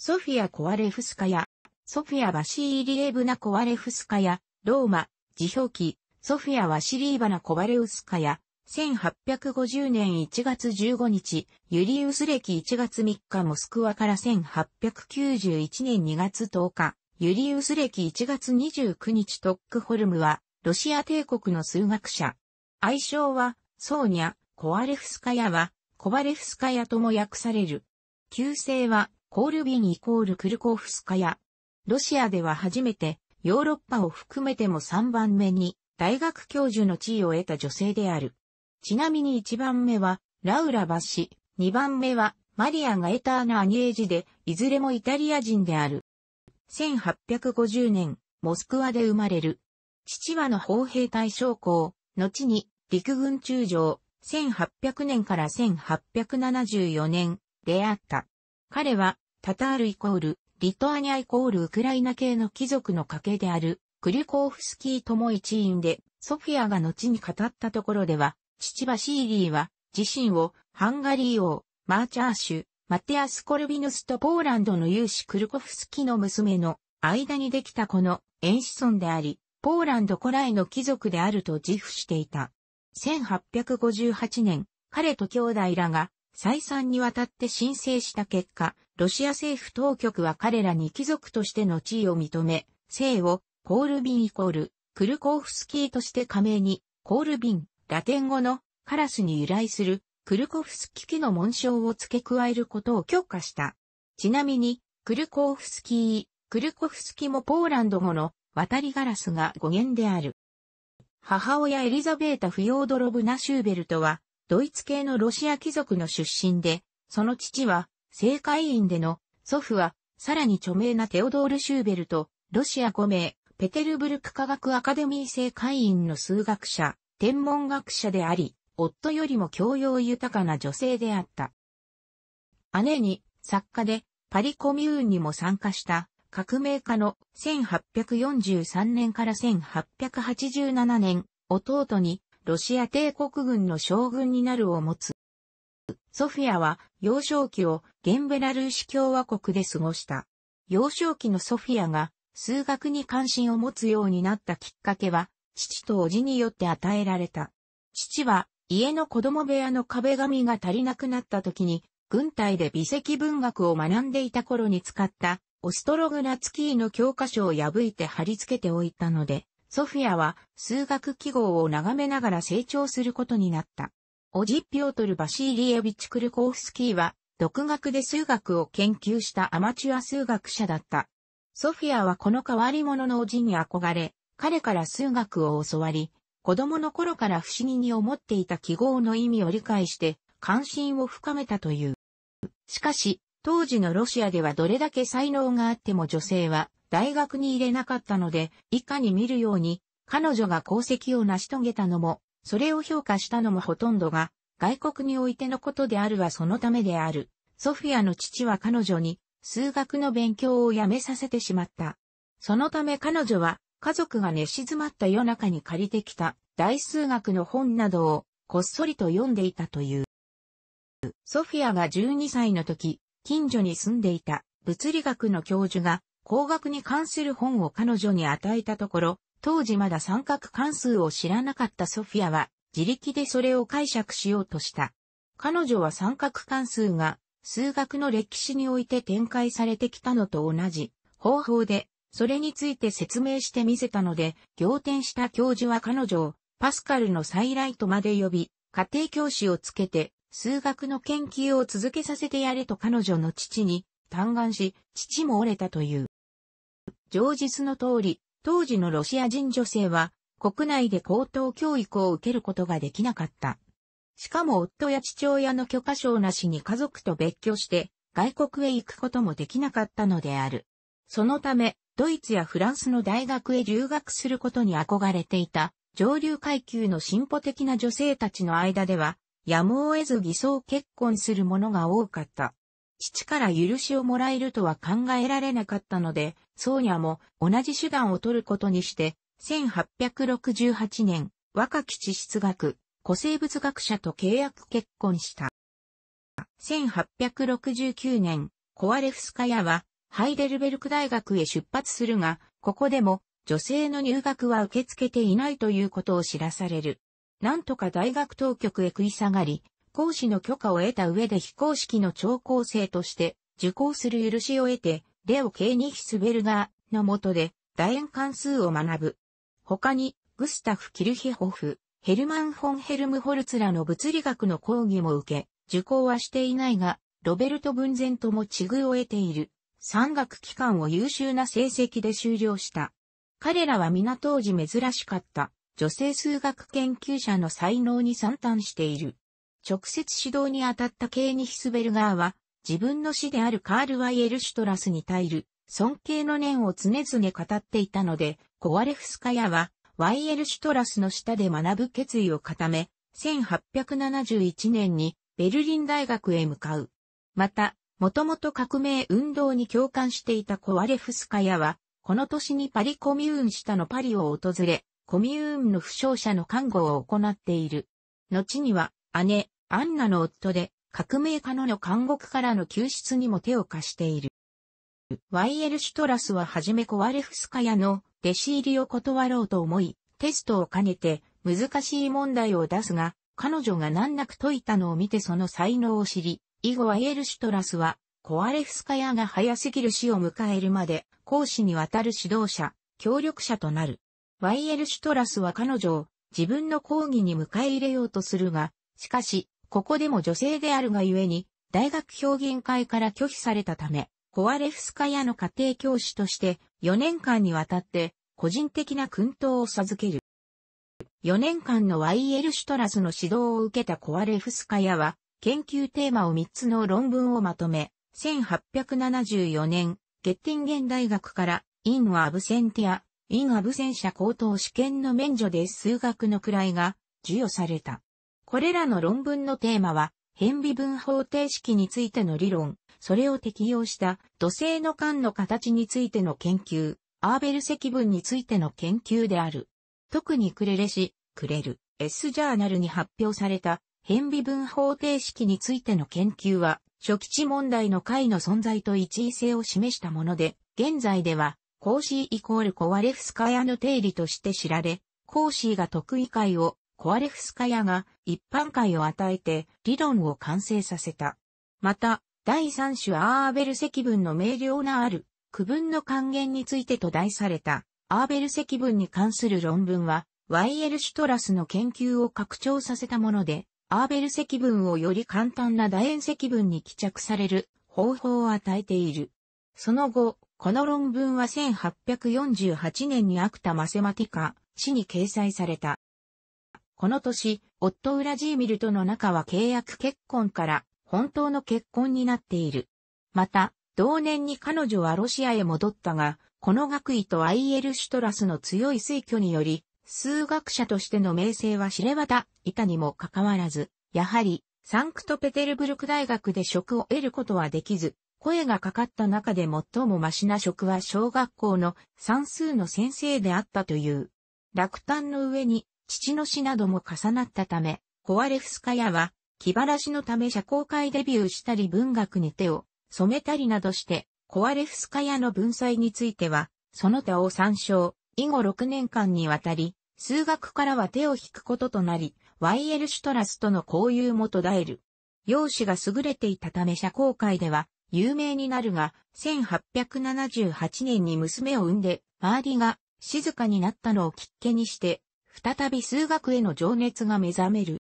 ソフィア・コワレフスカヤ、ソフィア・バシーリエブナ・コワレフスカヤ、ローマ、辞表記、ソフィア・ワシリーバナ・コワレウスカヤ、1850年1月15日、ユリウス歴1月3日モスクワから1891年2月10日、ユリウス歴1月29日トックホルムは、ロシア帝国の数学者。愛称は、ソーニャ、コワレフスカヤは、コバレフスカヤとも訳される。旧姓は、コールビンイコールクルコフスカヤ。ロシアでは初めてヨーロッパを含めても3番目に大学教授の地位を得た女性である。ちなみに1番目はラウラ・バッシ、2番目はマリア・ガエターナ・アニエージで、いずれもイタリア人である。1850年、モスクワで生まれる。父はの砲兵隊将校、後に陸軍中将、1800年から1874年出会った。彼は、タタールイコール、リトアニアイコールウクライナ系の貴族の家系である、クリュコーフスキーとも一員で、ソフィアが後に語ったところでは、父バシーリーは、自身を、ハンガリー王、マーチャーシュ、マテアス・コルビヌスとポーランドの有志クルコフスキの娘の間にできた子の演子孫であり、ポーランド古来の貴族であると自負していた。1858年、彼と兄弟らが再三にわたって申請した結果、ロシア政府当局は彼らに貴族としての地位を認め、姓をコールビンイコール、クルコフスキーとして加盟に、コールビン、ラテン語のカラスに由来するクルコフスキーの紋章を付け加えることを許可した。ちなみに、クルコフスキー、クルコフスキーもポーランド語の渡りガラスが語源である。母親エリザベータ・フ要ードロブナ・シューベルトは、ドイツ系のロシア貴族の出身で、その父は、政界員での、祖父は、さらに著名なテオドール・シューベルと、ロシア5名、ペテルブルク科学アカデミー政会員の数学者、天文学者であり、夫よりも教養豊かな女性であった。姉に、作家で、パリコミューンにも参加した、革命家の1843年から1887年、弟に、ロシア帝国軍の将軍になるを持つ。ソフィアは幼少期をゲンベラルーシ共和国で過ごした。幼少期のソフィアが数学に関心を持つようになったきっかけは、父と叔父によって与えられた。父は家の子供部屋の壁紙が足りなくなった時に、軍隊で美籍文学を学んでいた頃に使ったオストログナツキーの教科書を破いて貼り付けておいたので、ソフィアは数学記号を眺めながら成長することになった。オジピオトル・バシーリエビチ・クルコフスキーは、独学で数学を研究したアマチュア数学者だった。ソフィアはこの変わり者のおじに憧れ、彼から数学を教わり、子供の頃から不思議に思っていた記号の意味を理解して、関心を深めたという。しかし、当時のロシアではどれだけ才能があっても女性は、大学に入れなかったので、以下に見るように、彼女が功績を成し遂げたのも、それを評価したのもほとんどが、外国においてのことであるはそのためである。ソフィアの父は彼女に、数学の勉強をやめさせてしまった。そのため彼女は、家族が寝静まった夜中に借りてきた、大数学の本などを、こっそりと読んでいたという。ソフィアが12歳の時、近所に住んでいた物理学の教授が工学に関する本を彼女に与えたところ、当時まだ三角関数を知らなかったソフィアは、自力でそれを解釈しようとした。彼女は三角関数が、数学の歴史において展開されてきたのと同じ方法で、それについて説明してみせたので、仰天した教授は彼女を、パスカルの再来とまで呼び、家庭教師をつけて、数学の研究を続けさせてやれと彼女の父に、嘆願し、父も折れたという。上述の通り、当時のロシア人女性は、国内で高等教育を受けることができなかった。しかも夫や父親の許可証なしに家族と別居して、外国へ行くこともできなかったのである。そのため、ドイツやフランスの大学へ留学することに憧れていた、上流階級の進歩的な女性たちの間では、やむを得ず偽装結婚する者が多かった。父から許しをもらえるとは考えられなかったので、ソーニャも同じ手段を取ることにして、1868年、若き地質学、古生物学者と契約結婚した。1869年、コアレフスカヤは、ハイデルベルク大学へ出発するが、ここでも、女性の入学は受け付けていないということを知らされる。なんとか大学当局へ食い下がり、講師の許可を得た上で非公式の聴講生として、受講する許しを得て、レオ・ケーニヒスベルガーの下で楕円関数を学ぶ。他に、グスタフ・キルヒホフ、ヘルマン・フォン・ヘルムホルツらの物理学の講義も受け、受講はしていないが、ロベルト・ブンゼンとも地遇を得ている。産学機関を優秀な成績で終了した。彼らは皆当時珍しかった。女性数学研究者の才能に惨憺している。直接指導に当たったケーニヒスベルガーは、自分の師であるカール・ワイエルシュトラスに耐える尊敬の念を常々語っていたので、コワレフスカヤは、ワイエルシュトラスの下で学ぶ決意を固め、1871年にベルリン大学へ向かう。また、もともと革命運動に共感していたコワレフスカヤは、この年にパリコミューン下のパリを訪れ、コミューンの負傷者の看護を行っている。後には、姉、アンナの夫で、革命家のの監獄からの救出にも手を貸している。ワイエルシュトラスははじめコワレフスカヤの弟子入りを断ろうと思い、テストを兼ねて難しい問題を出すが、彼女が難なく解いたのを見てその才能を知り、以後ワイエルシュトラスは、コアレフスカヤが早すぎる死を迎えるまで、講師にわたる指導者、協力者となる。ワイエルシュトラスは彼女を自分の講義に迎え入れようとするが、しかし、ここでも女性であるがゆえに、大学評議会から拒否されたため、コアレフスカヤの家庭教師として4年間にわたって個人的な訓導を授ける。4年間のワイエルシュトラスの指導を受けたコアレフスカヤは、研究テーマを3つの論文をまとめ、1874年、ゲッティンゲン大学から、イン・アブセンティア、イン・アブセンシャ高等試験の免除で数学の位が授与された。これらの論文のテーマは、変微分方程式についての理論、それを適用した土星の間の形についての研究、アーベル積分についての研究である。特にクレレ氏、クレル、S ジャーナルに発表された変微分方程式についての研究は、初期値問題の解の存在と一位性を示したもので、現在では、コーシーイコールコワレフスカヤの定理として知られ、コーシーが得意解をコアレフスカヤが一般会を与えて理論を完成させた。また、第三種アーベル積分の明瞭なある区分の還元についてと題されたアーベル積分に関する論文は、ワイエル・シュトラスの研究を拡張させたもので、アーベル積分をより簡単な楕円積分に帰着される方法を与えている。その後、この論文は1848年にアクタマセマティカ、氏に掲載された。この年、夫ウラジーミルとの仲は契約結婚から本当の結婚になっている。また、同年に彼女はロシアへ戻ったが、この学位とアイエルシュトラスの強い推挙により、数学者としての名声は知れ渡ったにもかかわらず、やはり、サンクトペテルブルク大学で職を得ることはできず、声がかかった中で最もマシな職は小学校の算数の先生であったという。落胆の上に父の死なども重なったため、コアレフスカヤは、気晴らしのため社交界デビューしたり文学に手を染めたりなどして、コアレフスカヤの文才については、その他を参照、以後6年間にわたり、数学からは手を引くこととなり、ワイエル・シュトラスとの交友も途絶える。容姿が優れていたため社交界では有名になるが、1878年に娘を産んで、周りが静かになったのをきっけにして、再び数学への情熱が目覚める。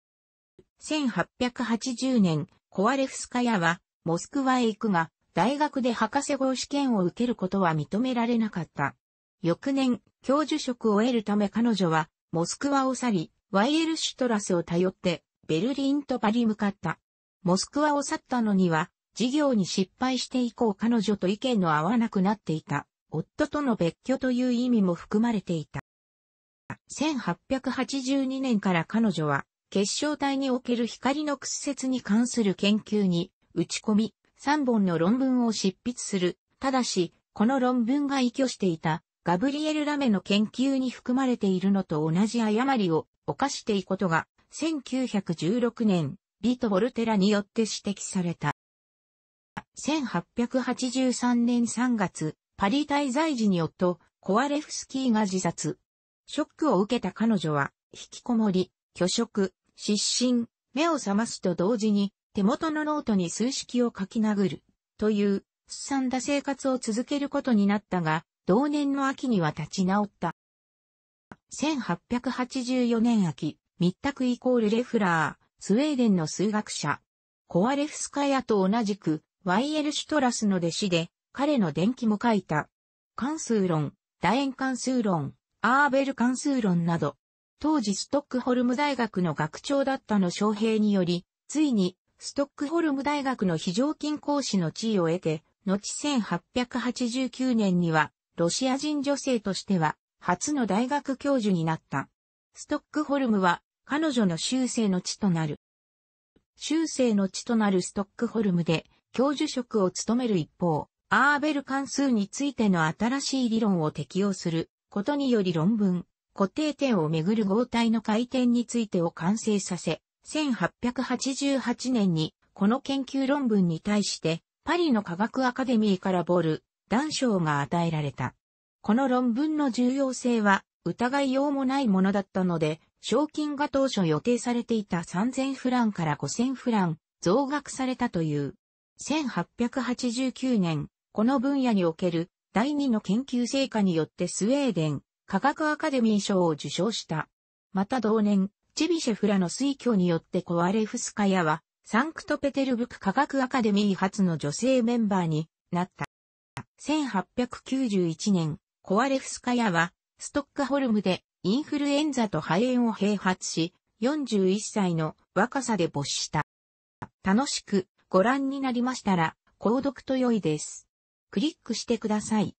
1880年、コアレフスカヤは、モスクワへ行くが、大学で博士号試験を受けることは認められなかった。翌年、教授職を得るため彼女は、モスクワを去り、ワイエルシュトラスを頼って、ベルリンとパリ向かった。モスクワを去ったのには、事業に失敗して以降彼女と意見の合わなくなっていた。夫との別居という意味も含まれていた。1882年から彼女は、結晶体における光の屈折に関する研究に打ち込み、3本の論文を執筆する。ただし、この論文が依拠していたガブリエル・ラメの研究に含まれているのと同じ誤りを犯していくことが、1916年、ビート・ボルテラによって指摘された。1883年3月、パリ滞在時に夫、コアレフスキーが自殺。ショックを受けた彼女は、引きこもり、拒食、失神、目を覚ますと同時に、手元のノートに数式を書き殴る、という、すさんだ生活を続けることになったが、同年の秋には立ち直った。1884年秋、密託イコールレフラー、スウェーデンの数学者。コアレフスカヤと同じく、ワイエル・シュトラスの弟子で、彼の伝記も書いた。関数論、楕円関数論、アーベル関数論など、当時ストックホルム大学の学長だったの昌平により、ついに、ストックホルム大学の非常勤講師の地位を得て、後1889年には、ロシア人女性としては、初の大学教授になった。ストックホルムは、彼女の修正の地となる。修正の地となるストックホルムで、教授職を務める一方、アーベル関数についての新しい理論を適用することにより論文、固定点をめぐる合体の回転についてを完成させ、1888年にこの研究論文に対してパリの科学アカデミーからボール、断章が与えられた。この論文の重要性は疑いようもないものだったので、賞金が当初予定されていた3000フランから5000フラン増額されたという。1889年、この分野における第2の研究成果によってスウェーデン科学アカデミー賞を受賞した。また同年、チビシェフらの推挙によってコアレフスカヤは、サンクトペテルブク科学アカデミー初の女性メンバーになった。1891年、コアレフスカヤは、ストックホルムでインフルエンザと肺炎を併発し、41歳の若さで没した。楽しくご覧になりましたら、購読と良いです。クリックしてください。